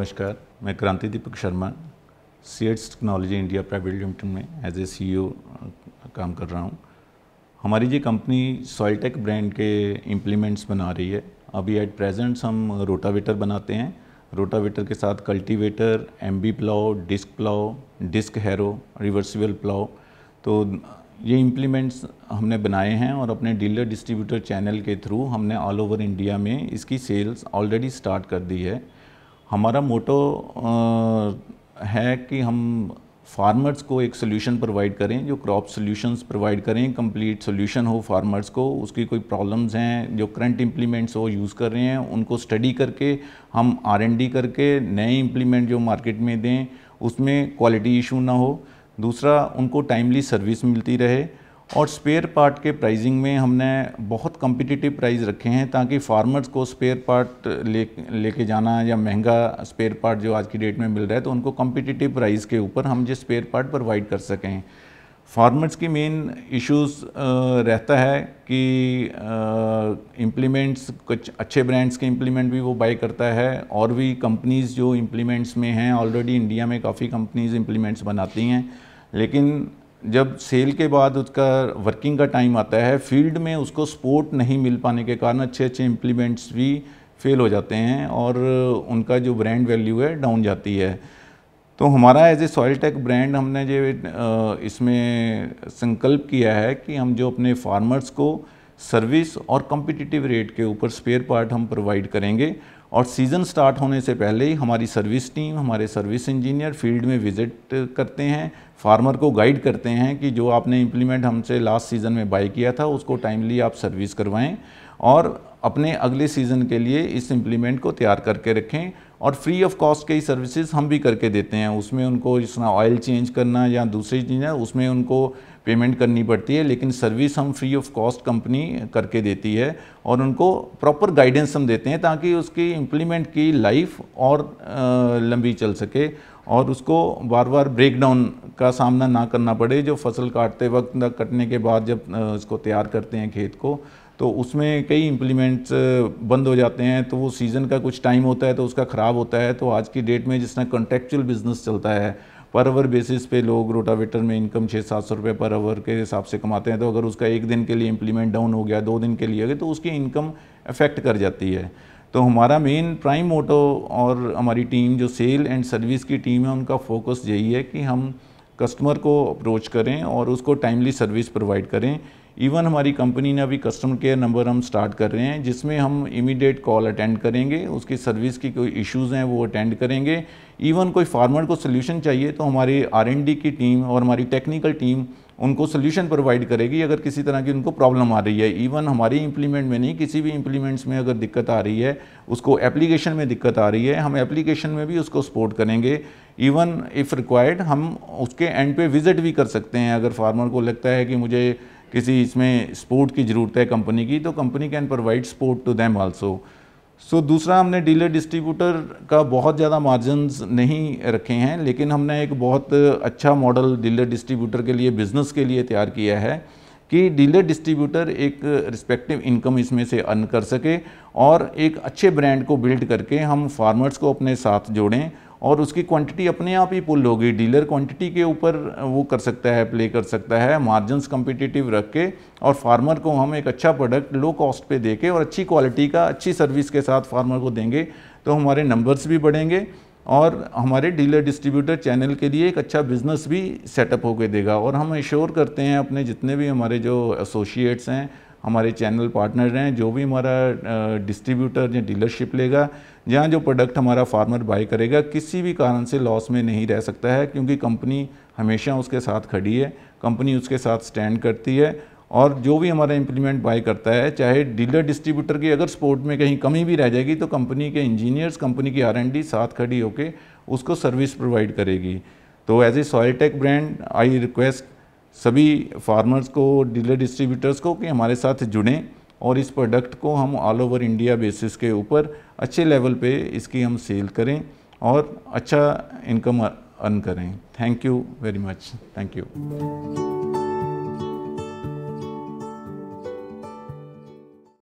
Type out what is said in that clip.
नमस्कार मैं क्रांति दीपक शर्मा सीएट्स टेक्नोलॉजी इंडिया प्राइवेट लिमिटेड में एज ए सीईओ काम कर रहा हूँ हमारी ये कंपनी सॉयटेक ब्रांड के इम्प्लीमेंट्स बना रही है अभी एट प्रेजेंट हम रोटावेटर बनाते हैं रोटावेटर के साथ cultivator B plough disc plough disc harrow reversible plough तो ये इम्प्लीमेंट्स हमने बनाए हैं और अपने डीलर डिस्ट्रीब्यूटर चैनल के थ्रू हमने ऑल ओवर इंडिया में इसकी सेल्स ऑलरेडी स्टार्ट कर दी है हमारा मोटो है कि हम फार्मर्स को एक सोल्यूशन प्रोवाइड करें जो क्रॉप सोल्यूशंस प्रोवाइड करें कंप्लीट सोल्यूशन हो फार्मर्स को उसकी कोई प्रॉब्लम्स हैं जो करंट इम्प्लीमेंट्स हो यूज़ कर रहे हैं उनको स्टडी करके हम आर करके नए इम्प्लीमेंट जो मार्केट में दें उसमें क्वालिटी इशू ना हो दूसरा उनको टाइमली सर्विस मिलती रहे और स्पेयर पार्ट के प्राइसिंग में हमने बहुत कम्पिटिटिव प्राइस रखे हैं ताकि फार्मर्स को स्पेयर पार्ट ले लेके जाना या महंगा स्पेयर पार्ट जो आज की डेट में मिल रहा है तो उनको कम्पिटिटिव प्राइस के ऊपर हम जो स्पेयर पार्ट प्रोवाइड कर सकें फार्मर्स की मेन इश्यूज रहता है कि इम्प्लीमेंट्स कुछ अच्छे ब्रांड्स के इम्प्लीमेंट भी वो बाई करता है और भी कंपनीज़ जो इम्प्लीमेंट्स में हैं ऑलरेडी इंडिया में काफ़ी कंपनीज़ इम्प्लीमेंट्स बनाती हैं लेकिन जब सेल के बाद उसका वर्किंग का टाइम आता है फील्ड में उसको सपोर्ट नहीं मिल पाने के कारण अच्छे अच्छे इम्प्लीमेंट्स भी फेल हो जाते हैं और उनका जो ब्रांड वैल्यू है डाउन जाती है तो हमारा as a soil tech brand हमने जो इसमें संकल्प किया है कि हम जो अपने फार्मर्स को सर्विस और कम्पिटिटिव रेट के ऊपर स्पेयर पार्ट हम प्रोवाइड करेंगे और सीज़न स्टार्ट होने से पहले ही हमारी सर्विस टीम हमारे सर्विस इंजीनियर फील्ड में विज़िट करते हैं फार्मर को गाइड करते हैं कि जो आपने इम्प्लीमेंट हमसे लास्ट सीज़न में बाई किया था उसको टाइमली आप सर्विस करवाएं और अपने अगले सीज़न के लिए इस इम्प्लीमेंट को तैयार करके रखें और फ्री ऑफ कॉस्ट कई सर्विसेज हम भी करके देते हैं उसमें उनको जिस ऑयल चेंज करना या दूसरी चीज़ें उसमें उनको पेमेंट करनी पड़ती है लेकिन सर्विस हम फ्री ऑफ कॉस्ट कंपनी करके देती है और उनको प्रॉपर गाइडेंस हम देते हैं ताकि उसकी इम्प्लीमेंट की लाइफ और लंबी चल सके और उसको बार बार ब्रेकडाउन का सामना ना करना पड़े जो फसल काटते वक्त कटने के बाद जब इसको तैयार करते हैं खेत को तो उसमें कई इम्प्लीमेंट्स बंद हो जाते हैं तो वो सीज़न का कुछ टाइम होता है तो उसका ख़राब होता है तो आज की डेट में जिस तरह कंट्रेक्चुअल बिज़नेस चलता है पर आवर बेसिस पे लोग रोटावेटर में इनकम छः सात सौ रुपये पर आवर के हिसाब से कमाते हैं तो अगर उसका एक दिन के लिए इम्प्लीमेंट डाउन हो गया दो दिन के लिए तो उसकी इनकम अफेक्ट कर जाती है तो हमारा मेन प्राइम मोटो और हमारी टीम जो सेल एंड सर्विस की टीम है उनका फोकस यही है कि हम कस्टमर को अप्रोच करें और उसको टाइमली सर्विस प्रोवाइड करें इवन हमारी कंपनी ने अभी कस्टमर केयर नंबर हम स्टार्ट कर रहे हैं जिसमें हम इमीडिएट कॉल अटेंड करेंगे उसकी सर्विस की कोई इश्यूज़ हैं वो अटेंड करेंगे इवन कोई फार्मर को सोल्यूशन चाहिए तो हमारी आर की टीम और हमारी टेक्निकल टीम उनको सोल्यूशन प्रोवाइड करेगी अगर किसी तरह की उनको प्रॉब्लम आ रही है इवन हमारी इम्प्लीमेंट में नहीं किसी भी इम्प्लीमेंट्स में अगर दिक्कत आ रही है उसको एप्लीकेशन में दिक्कत आ रही है हम एप्लीकेशन में भी उसको सपोर्ट करेंगे इवन इफ़ रिक्वायर्ड हम उसके एंड पे विज़िट भी कर सकते हैं अगर फार्मर को लगता है कि मुझे किसी इसमें स्पोर्ट की ज़रूरत है कंपनी की तो company can provide support to them also so दूसरा हमने डीलर डिस्ट्रीब्यूटर का बहुत ज़्यादा मार्जिनस नहीं रखे हैं लेकिन हमने एक बहुत अच्छा मॉडल डीलर डिस्ट्रीब्यूटर के लिए बिज़नेस के लिए तैयार किया है कि डीलर डिस्ट्रीब्यूटर एक रिस्पेक्टिव इनकम इसमें से अर्न कर सके और एक अच्छे ब्रांड को बिल्ड करके हम फार्मर्स को अपने साथ जोड़ें और उसकी क्वांटिटी अपने आप ही पुल होगी डीलर क्वांटिटी के ऊपर वो कर सकता है प्ले कर सकता है मार्जिनस कम्पिटिटिव रख के और फार्मर को हम एक अच्छा प्रोडक्ट लो कॉस्ट पे दे के और अच्छी क्वालिटी का अच्छी सर्विस के साथ फार्मर को देंगे तो हमारे नंबर्स भी बढ़ेंगे और हमारे डीलर डिस्ट्रीब्यूटर चैनल के लिए एक अच्छा बिज़नेस भी सेटअप होकर देगा और हम इंश्योर करते हैं अपने जितने भी हमारे जो एसोशिएट्स हैं हमारे चैनल पार्टनर हैं जो भी हमारा डिस्ट्रीब्यूटर या डीलरशिप लेगा या जो प्रोडक्ट हमारा फार्मर बाय करेगा किसी भी कारण से लॉस में नहीं रह सकता है क्योंकि कंपनी हमेशा उसके साथ खड़ी है कंपनी उसके साथ स्टैंड करती है और जो भी हमारा इम्प्लीमेंट बाई करता है चाहे डीलर डिस्ट्रीब्यूटर की अगर सपोर्ट में कहीं कमी भी रह जाएगी तो कंपनी के इंजीनियर्स कंपनी की आर साथ खड़ी होकर उसको सर्विस प्रोवाइड करेगी तो as a soil tech brand I request सभी फार्मर्स को डीलर डिस्ट्रीब्यूटर्स को कि हमारे साथ जुड़ें और इस प्रोडक्ट को हम ऑल ओवर इंडिया बेसिस के ऊपर अच्छे लेवल पे इसकी हम सेल करें और अच्छा इनकम अर्न करें thank you very much thank you